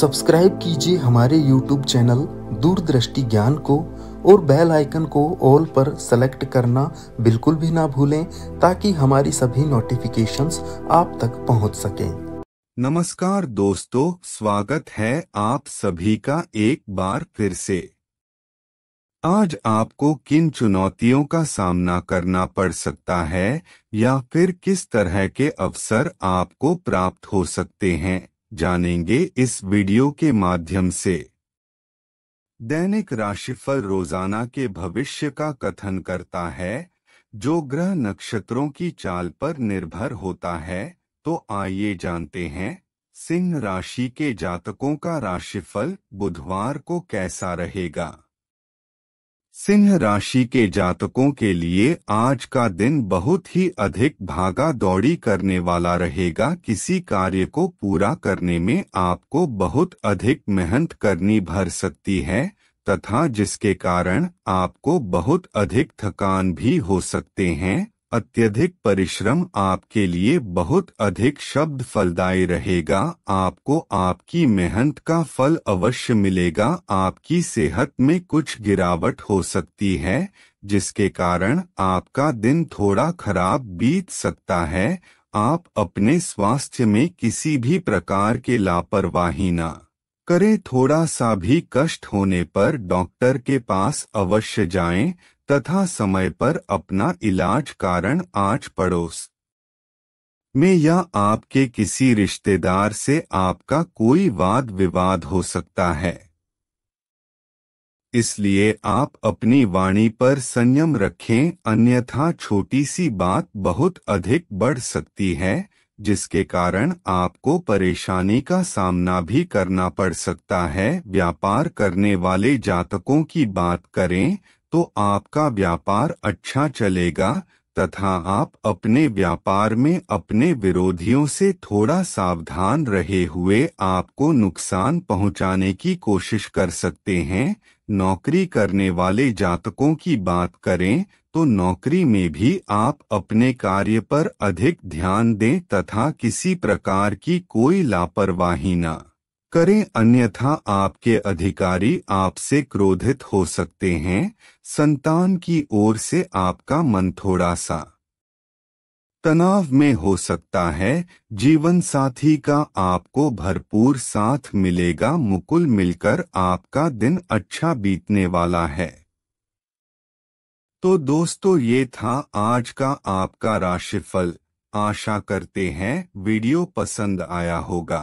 subscribe कीजिए हमारे YouTube channel दूरदृष्टि ज्ञान को और बेल आइकन को ऑल पर सेलेक्ट करना बिल्कुल भी ना भूलें ताकि हमारी सभी नोटिफिकेशंस आप तक पहुंच सकें नमस्कार दोस्तों स्वागत है आप सभी का एक बार फिर से आज आपको किन चुनौतियों का सामना करना पड़ सकता है या फिर किस तरह के अवसर आपको प्राप्त हो सकते हैं जानेंगे इस वीडियो के माध्यम से दैनिक राशिफल रोजाना के भविष्य का कथन करता है जो ग्रह नक्षत्रों की चाल पर निर्भर होता है तो आइए जानते हैं सिंह राशि के जातकों का राशिफल बुधवार को कैसा रहेगा सिंह राशि के जातकों के लिए आज का दिन बहुत ही अधिक भागा दौड़ी करने वाला रहेगा किसी कार्य को पूरा करने में आपको बहुत अधिक मेहनत करनी भर सकती है तथा जिसके कारण आपको बहुत अधिक थकान भी हो सकते हैं अत्यधिक परिश्रम आपके लिए बहुत अधिक शब्द फलदायी रहेगा आपको आपकी मेहनत का फल अवश्य मिलेगा आपकी सेहत में कुछ गिरावट हो सकती है जिसके कारण आपका दिन थोड़ा खराब बीत सकता है आप अपने स्वास्थ्य में किसी भी प्रकार के लापरवाही ना करें थोड़ा सा भी कष्ट होने पर डॉक्टर के पास अवश्य जाएं तथा समय पर अपना इलाज कारण आज पड़ोस में या आपके किसी रिश्तेदार से आपका कोई वाद विवाद हो सकता है इसलिए आप अपनी वाणी पर संयम रखें अन्यथा छोटी सी बात बहुत अधिक बढ़ सकती है जिसके कारण आपको परेशानी का सामना भी करना पड़ सकता है व्यापार करने वाले जातकों की बात करें तो आपका व्यापार अच्छा चलेगा तथा आप अपने व्यापार में अपने विरोधियों से थोड़ा सावधान रहे हुए आपको नुकसान पहुंचाने की कोशिश कर सकते हैं नौकरी करने वाले जातकों की बात करें तो नौकरी में भी आप अपने कार्य पर अधिक ध्यान दें तथा किसी प्रकार की कोई लापरवाही ना करें अन्यथा आपके अधिकारी आपसे क्रोधित हो सकते हैं संतान की ओर से आपका मन थोड़ा सा तनाव में हो सकता है जीवन साथी का आपको भरपूर साथ मिलेगा मुकुल मिलकर आपका दिन अच्छा बीतने वाला है तो दोस्तों ये था आज का आपका राशिफल आशा करते हैं वीडियो पसंद आया होगा